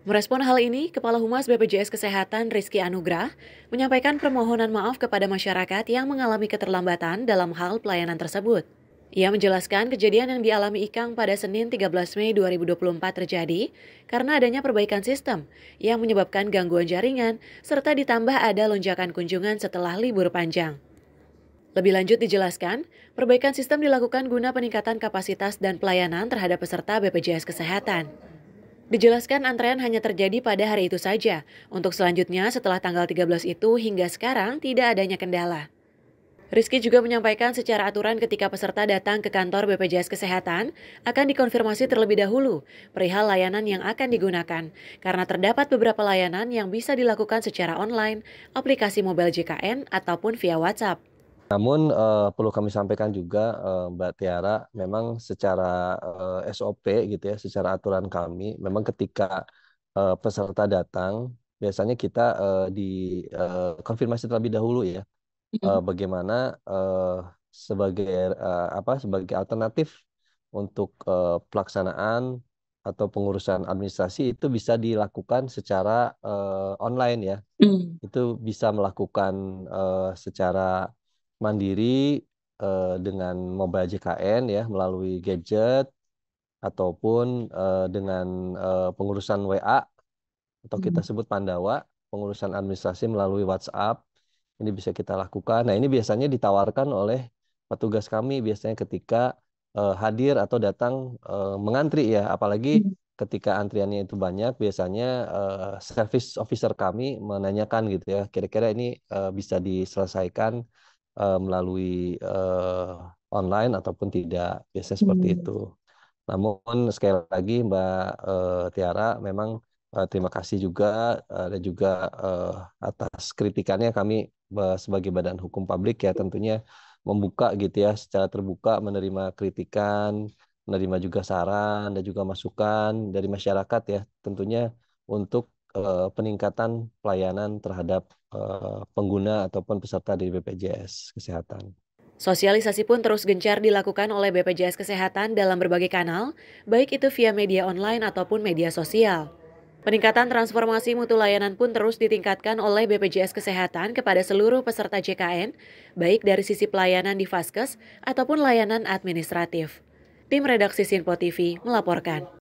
Merespon hal ini, Kepala Humas BPJS Kesehatan Rizky Anugrah menyampaikan permohonan maaf kepada masyarakat yang mengalami keterlambatan dalam hal pelayanan tersebut. Ia menjelaskan kejadian yang dialami Ikang pada Senin 13 Mei 2024 terjadi karena adanya perbaikan sistem yang menyebabkan gangguan jaringan serta ditambah ada lonjakan kunjungan setelah libur panjang. Lebih lanjut dijelaskan, perbaikan sistem dilakukan guna peningkatan kapasitas dan pelayanan terhadap peserta BPJS Kesehatan. Dijelaskan antrean hanya terjadi pada hari itu saja. Untuk selanjutnya setelah tanggal 13 itu hingga sekarang tidak adanya kendala. Rizky juga menyampaikan secara aturan ketika peserta datang ke kantor BPJS Kesehatan akan dikonfirmasi terlebih dahulu perihal layanan yang akan digunakan karena terdapat beberapa layanan yang bisa dilakukan secara online, aplikasi mobile JKN, ataupun via WhatsApp. Namun uh, perlu kami sampaikan juga uh, Mbak Tiara, memang secara uh, eh, SOP gitu ya, secara aturan kami, memang ketika uh, peserta datang, biasanya kita uh, di uh, konfirmasi terlebih dahulu ya, uh, bagaimana uh, sebagai uh, apa sebagai alternatif untuk uh, pelaksanaan atau pengurusan administrasi itu bisa dilakukan secara uh, online ya. Mm. Itu bisa melakukan uh, secara mandiri uh, dengan mobile JKN ya melalui gadget ataupun uh, dengan uh, pengurusan WA atau kita hmm. sebut Pandawa, pengurusan administrasi melalui WhatsApp. Ini bisa kita lakukan. Nah, ini biasanya ditawarkan oleh petugas kami biasanya ketika uh, hadir atau datang uh, mengantri ya, apalagi hmm. ketika antriannya itu banyak, biasanya uh, service officer kami menanyakan gitu ya, kira-kira ini bisa diselesaikan uh, melalui uh, online ataupun tidak biasanya seperti hmm. itu. Namun sekali lagi Mbak uh, Tiara memang uh, terima kasih juga uh, dan juga uh, atas kritikannya kami uh, sebagai badan hukum publik ya tentunya membuka gitu ya secara terbuka menerima kritikan, menerima juga saran dan juga masukan dari masyarakat ya tentunya untuk uh, peningkatan pelayanan terhadap uh, pengguna ataupun peserta dari BPJS Kesehatan. Sosialisasi pun terus gencar dilakukan oleh BPJS Kesehatan dalam berbagai kanal, baik itu via media online ataupun media sosial. Peningkatan transformasi mutu layanan pun terus ditingkatkan oleh BPJS Kesehatan kepada seluruh peserta JKN, baik dari sisi pelayanan di Faskes ataupun layanan administratif. Tim Redaksi Sinpo TV melaporkan.